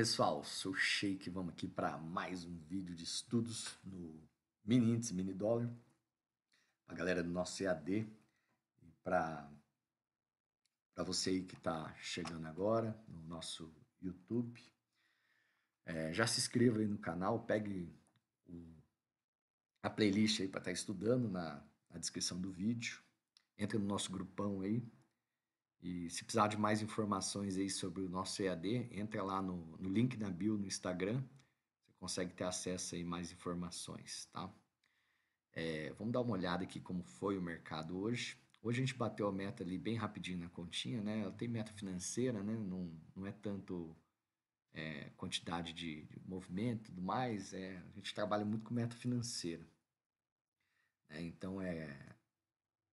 pessoal, sou Sheik, vamos aqui para mais um vídeo de estudos no mini índice, mini dólar, a galera do nosso EAD, para você aí que está chegando agora no nosso YouTube, é, já se inscreva aí no canal, pegue o, a playlist aí para estar tá estudando na, na descrição do vídeo, entre no nosso grupão aí, e se precisar de mais informações aí sobre o nosso EAD, entra lá no, no link na bio no Instagram, você consegue ter acesso aí mais informações, tá? É, vamos dar uma olhada aqui como foi o mercado hoje. Hoje a gente bateu a meta ali bem rapidinho na continha, né? Ela tem meta financeira, né? Não, não é tanto é, quantidade de, de movimento e tudo mais. É, a gente trabalha muito com meta financeira. É, então é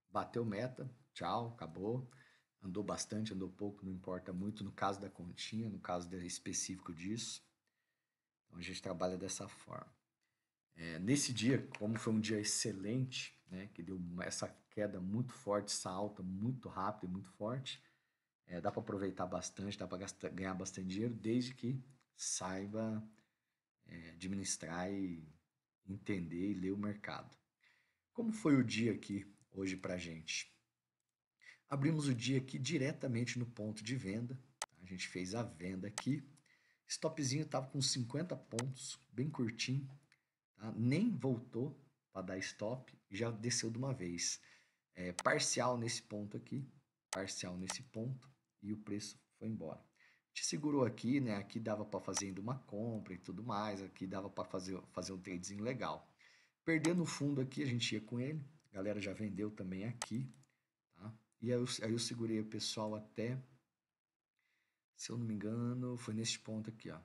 bateu meta, tchau, acabou andou bastante, andou pouco, não importa muito no caso da continha, no caso específico disso. Então a gente trabalha dessa forma. É, nesse dia, como foi um dia excelente, né, que deu essa queda muito forte, essa alta muito rápida e muito forte, é, dá para aproveitar bastante, dá para ganhar bastante dinheiro, desde que saiba é, administrar e entender e ler o mercado. Como foi o dia aqui hoje para gente? Abrimos o dia aqui diretamente no ponto de venda. A gente fez a venda aqui. Stopzinho estava com 50 pontos, bem curtinho. Tá? Nem voltou para dar stop, já desceu de uma vez. É, parcial nesse ponto aqui, parcial nesse ponto e o preço foi embora. Te segurou aqui, né? Aqui dava para fazer ainda uma compra e tudo mais, aqui dava para fazer, fazer um tradezinho legal. Perdendo o fundo aqui, a gente ia com ele. A galera já vendeu também aqui, e aí eu, aí eu segurei o pessoal até, se eu não me engano, foi neste ponto aqui, ó.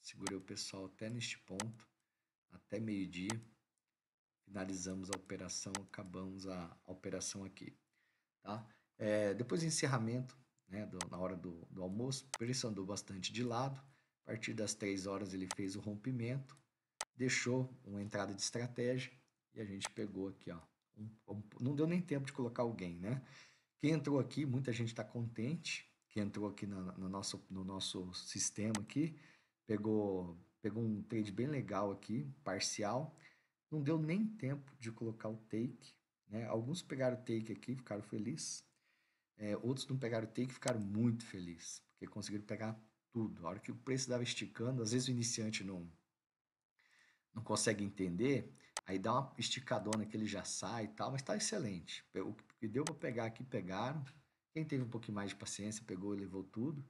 Segurei o pessoal até neste ponto, até meio-dia. Finalizamos a operação, acabamos a, a operação aqui, tá? É, depois do encerramento, né, do, na hora do, do almoço, pressionou andou bastante de lado. A partir das 3 horas ele fez o rompimento, deixou uma entrada de estratégia e a gente pegou aqui, ó. Um, um, não deu nem tempo de colocar alguém, né? Quem entrou aqui, muita gente está contente, que entrou aqui na, na nossa, no nosso sistema aqui, pegou, pegou um trade bem legal aqui, parcial, não deu nem tempo de colocar o take, né? Alguns pegaram take aqui, ficaram felizes, é, outros não pegaram take, ficaram muito felizes, porque conseguiram pegar tudo. A hora que o preço estava esticando, às vezes o iniciante não, não consegue entender, Aí dá uma esticadona que ele já sai e tal, mas tá excelente. O que deu para pegar aqui, pegaram. Quem teve um pouquinho mais de paciência, pegou e levou tudo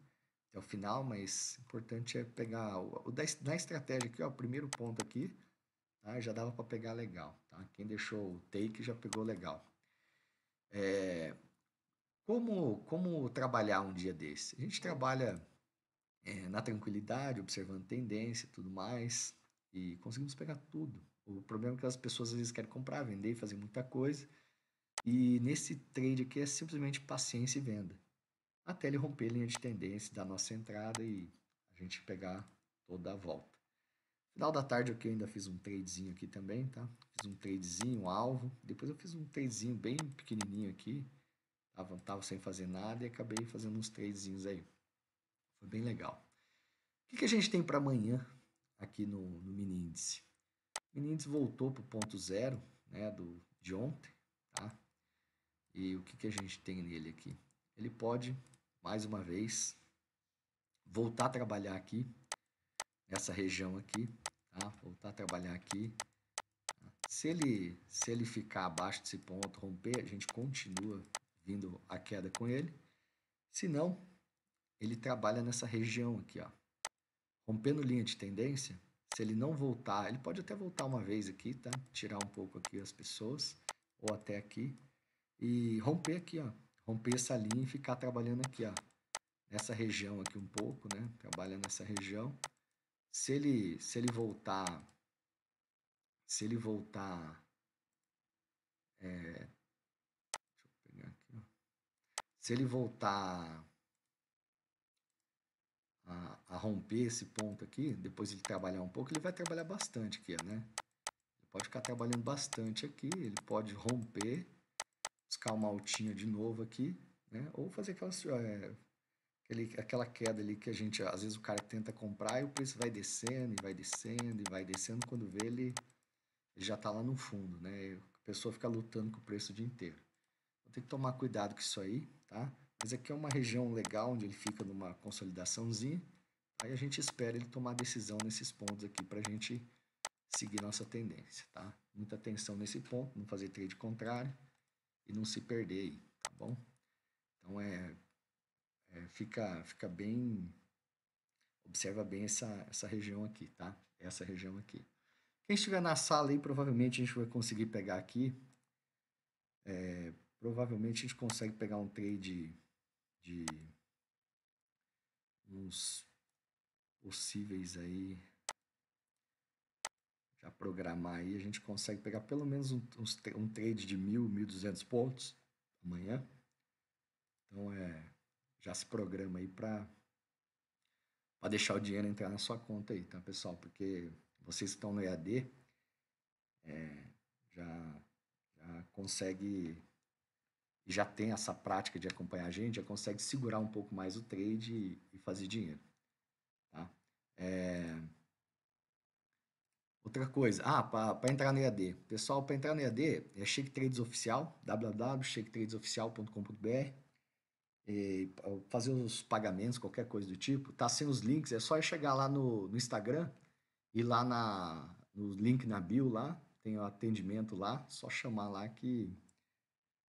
até o final, mas o importante é pegar. O, o da, na estratégia aqui, ó, o primeiro ponto aqui, tá? já dava para pegar legal. Tá? Quem deixou o take já pegou legal. É, como, como trabalhar um dia desse? A gente trabalha é, na tranquilidade, observando tendência e tudo mais, e conseguimos pegar tudo. O problema é que as pessoas às vezes querem comprar, vender e fazer muita coisa. E nesse trade aqui é simplesmente paciência e venda. Até ele romper a linha de tendência da nossa entrada e a gente pegar toda a volta. Final da tarde aqui eu ainda fiz um tradezinho aqui também, tá? Fiz um tradezinho, um alvo. Depois eu fiz um tradezinho bem pequenininho aqui. Tava, tava sem fazer nada e acabei fazendo uns tradezinhos aí. Foi bem legal. O que, que a gente tem para amanhã aqui no, no mini índice? O índice voltou para o ponto zero né, do, de ontem. Tá? E o que, que a gente tem nele aqui? Ele pode, mais uma vez, voltar a trabalhar aqui, nessa região aqui. Tá? Voltar a trabalhar aqui. Se ele, se ele ficar abaixo desse ponto, romper, a gente continua vindo a queda com ele. Se não, ele trabalha nessa região aqui, ó. Rompendo linha de tendência, se ele não voltar, ele pode até voltar uma vez aqui, tá? Tirar um pouco aqui as pessoas, ou até aqui. E romper aqui, ó. Romper essa linha e ficar trabalhando aqui, ó. Nessa região aqui um pouco, né? Trabalha nessa região. Se ele, se ele voltar... Se ele voltar... É, se ele voltar a, a, romper esse ponto aqui, depois ele trabalhar um pouco, ele vai trabalhar bastante aqui, né? Ele pode ficar trabalhando bastante aqui, ele pode romper, buscar uma altinha de novo aqui, né? Ou fazer aquela é, aquele, aquela queda ali que a gente, às vezes o cara tenta comprar e o preço vai descendo, e vai descendo, e vai descendo, quando vê ele, ele já está lá no fundo, né? A pessoa fica lutando com o preço o dia inteiro. Então tem que tomar cuidado com isso aí, tá? Mas aqui é uma região legal onde ele fica numa consolidaçãozinha. Aí a gente espera ele tomar decisão nesses pontos aqui para a gente seguir nossa tendência, tá? Muita atenção nesse ponto, não fazer trade contrário e não se perder aí, tá bom? Então é, é fica, fica bem, observa bem essa, essa região aqui, tá? Essa região aqui. Quem estiver na sala aí, provavelmente a gente vai conseguir pegar aqui. É, provavelmente a gente consegue pegar um trade de uns possíveis aí já programar aí, a gente consegue pegar pelo menos um, um trade de mil, mil duzentos pontos amanhã. Então é, já se programa aí para para deixar o dinheiro entrar na sua conta aí, tá pessoal? Porque vocês que estão no EAD é, já, já consegue já tem essa prática de acompanhar a gente, já consegue segurar um pouco mais o trade e, fazer dinheiro. Tá? É... Outra coisa, ah, para entrar no EAD. Pessoal, para entrar no EAD é Shake Trades Oficial, www.shaketradesoficial.com.br fazer os pagamentos, qualquer coisa do tipo, tá sem os links, é só chegar lá no, no Instagram e lá na, no link na bio lá, tem o atendimento lá, só chamar lá que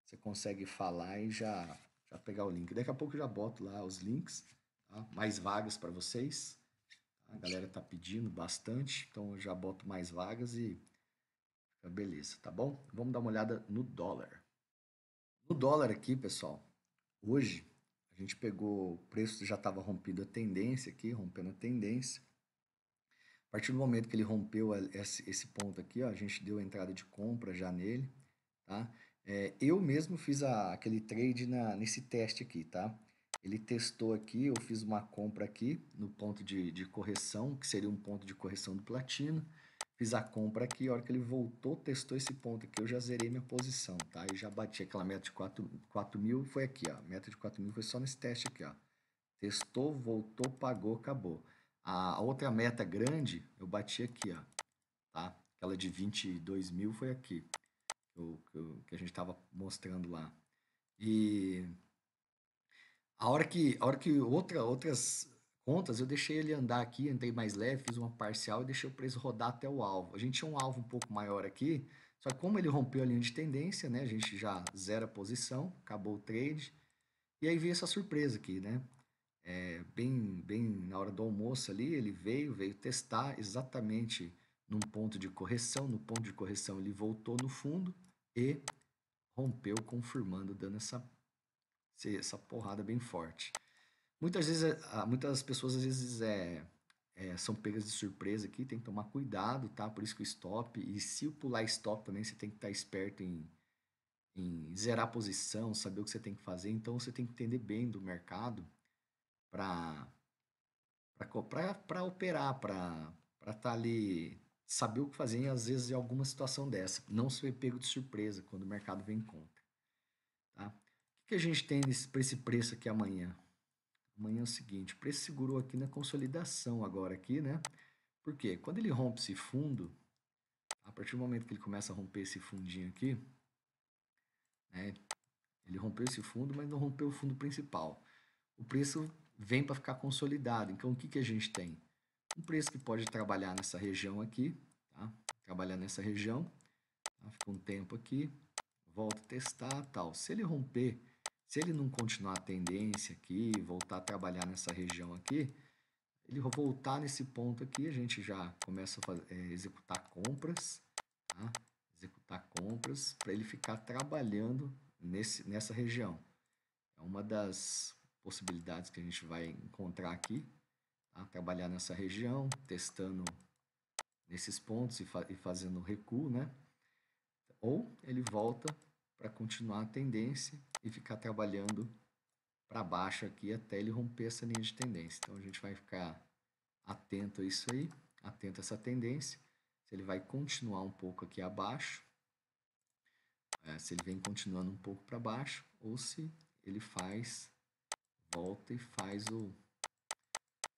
você consegue falar e já, já pegar o link. Daqui a pouco eu já boto lá os links, tá? mais vagas para vocês. A galera tá pedindo bastante, então eu já boto mais vagas e fica beleza, tá bom? Vamos dar uma olhada no dólar. No dólar aqui, pessoal, hoje a gente pegou o preço, já estava rompido a tendência aqui, rompendo a tendência. A partir do momento que ele rompeu esse, ponto aqui, ó, a gente deu a entrada de compra já nele, tá? É, eu mesmo fiz a, aquele trade na, nesse teste aqui, tá? Ele testou aqui, eu fiz uma compra aqui no ponto de, de correção, que seria um ponto de correção do platino. Fiz a compra aqui, a hora que ele voltou, testou esse ponto aqui, eu já zerei minha posição, tá? E já bati aquela meta de 4, 4 mil, foi aqui, ó. Meta de 4 mil foi só nesse teste aqui, ó. Testou, voltou, pagou, acabou. A outra meta grande, eu bati aqui, ó. Tá? Aquela de 22 mil foi aqui que, que, que a gente estava mostrando lá. E a hora que, a hora que outra, outras contas, eu deixei ele andar aqui, entrei mais leve, fiz uma parcial e deixei o preço rodar até o alvo. A gente tinha um alvo um pouco maior aqui, só que como ele rompeu a linha de tendência, né, a gente já zera a posição, acabou o trade. E aí veio essa surpresa aqui, né? É, bem, bem na hora do almoço ali, ele veio, veio testar exatamente num ponto de correção, no ponto de correção ele voltou no fundo e rompeu confirmando, dando essa, essa porrada bem forte. Muitas vezes, ah, muitas pessoas às vezes é, é, são pegas de surpresa aqui, tem que tomar cuidado, tá? Por isso que o stop, e se pular stop também, você tem que estar tá esperto em, em zerar a posição, saber o que você tem que fazer. Então você tem que entender bem do mercado para operar, para estar tá ali saber o que fazer em, às vezes, em alguma situação dessa. Não ser pego de surpresa quando o mercado vem contra. Tá? O que a gente tem para esse preço aqui amanhã? Amanhã é o seguinte, o preço segurou aqui na consolidação agora aqui, né? Porque quando ele rompe esse fundo, a partir do momento que ele começa a romper esse fundinho aqui, né? ele rompeu esse fundo, mas não rompeu o fundo principal. O preço vem para ficar consolidado. Então, o que, que a gente tem? um preço que pode trabalhar nessa região aqui, tá? Trabalhar nessa região, tá? fica um tempo aqui, volta a testar, tal. Se ele romper, se ele não continuar a tendência aqui, voltar a trabalhar nessa região aqui, ele voltar nesse ponto aqui, a gente já começa a fazer, é, executar compras, tá? Executar compras para ele ficar trabalhando nesse, nessa região. É uma das possibilidades que a gente vai encontrar aqui, a trabalhar nessa região, testando nesses pontos e, fa e fazendo recuo, né? Ou ele volta para continuar a tendência e ficar trabalhando para baixo aqui até ele romper essa linha de tendência. Então a gente vai ficar atento a isso aí, atento a essa tendência. Se ele vai continuar um pouco aqui abaixo, é, se ele vem continuando um pouco para baixo, ou se ele faz, volta e faz o,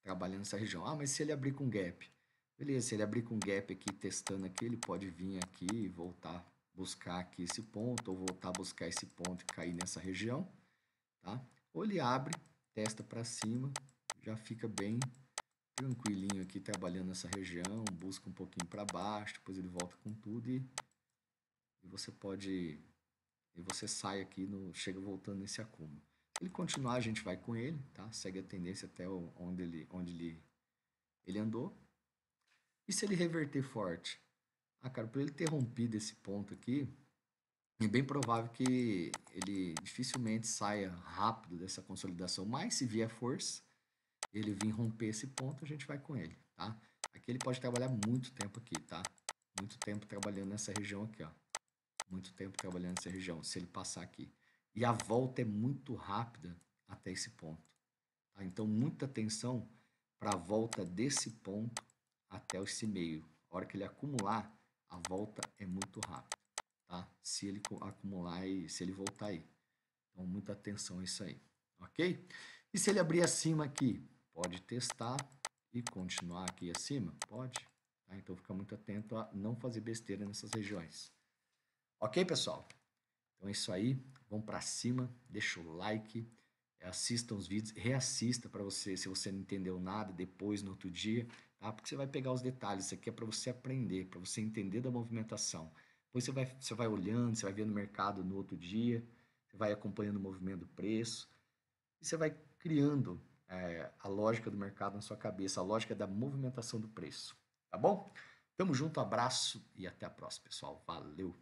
trabalhando nessa região. Ah, mas se ele abrir com gap? Beleza, se ele abrir com gap aqui, testando aqui, ele pode vir aqui e voltar buscar aqui esse ponto, ou voltar a buscar esse ponto e cair nessa região, tá? Ou ele abre, testa para cima, já fica bem tranquilinho aqui, trabalhando nessa região, busca um pouquinho para baixo, depois ele volta com tudo e, e você pode... E você sai aqui, no, chega voltando nesse acúmulo ele continuar, a gente vai com ele, tá? Segue a tendência até onde ele, onde ele, ele andou. E se ele reverter forte? Ah, cara, por ele ter rompido esse ponto aqui, é bem provável que ele dificilmente saia rápido dessa consolidação, mas se vier força, ele vir romper esse ponto, a gente vai com ele, tá? Aqui ele pode trabalhar muito tempo aqui, tá? Muito tempo trabalhando nessa região aqui, ó. Muito tempo trabalhando nessa região, se ele passar aqui. E a volta é muito rápida até esse ponto. Tá? Então, muita atenção para a volta desse ponto até esse meio. A hora que ele acumular, a volta é muito rápida. Tá? Se ele acumular e se ele voltar aí. Então, muita atenção a isso aí. Ok? E se ele abrir acima aqui? Pode testar e continuar aqui acima? Pode. Tá? Então, fica muito atento a não fazer besteira nessas regiões. Ok, pessoal? Então é isso aí, vão para cima, deixa o like, assista os vídeos, reassista para você, se você não entendeu nada depois no outro dia, tá? Porque você vai pegar os detalhes, isso aqui é para você aprender, para você entender da movimentação. Depois você vai, você vai olhando, você vai vendo o mercado no outro dia, você vai acompanhando o movimento do preço, e você vai criando é, a lógica do mercado na sua cabeça, a lógica da movimentação do preço, tá bom? Tamo junto, abraço e até a próxima, pessoal. Valeu!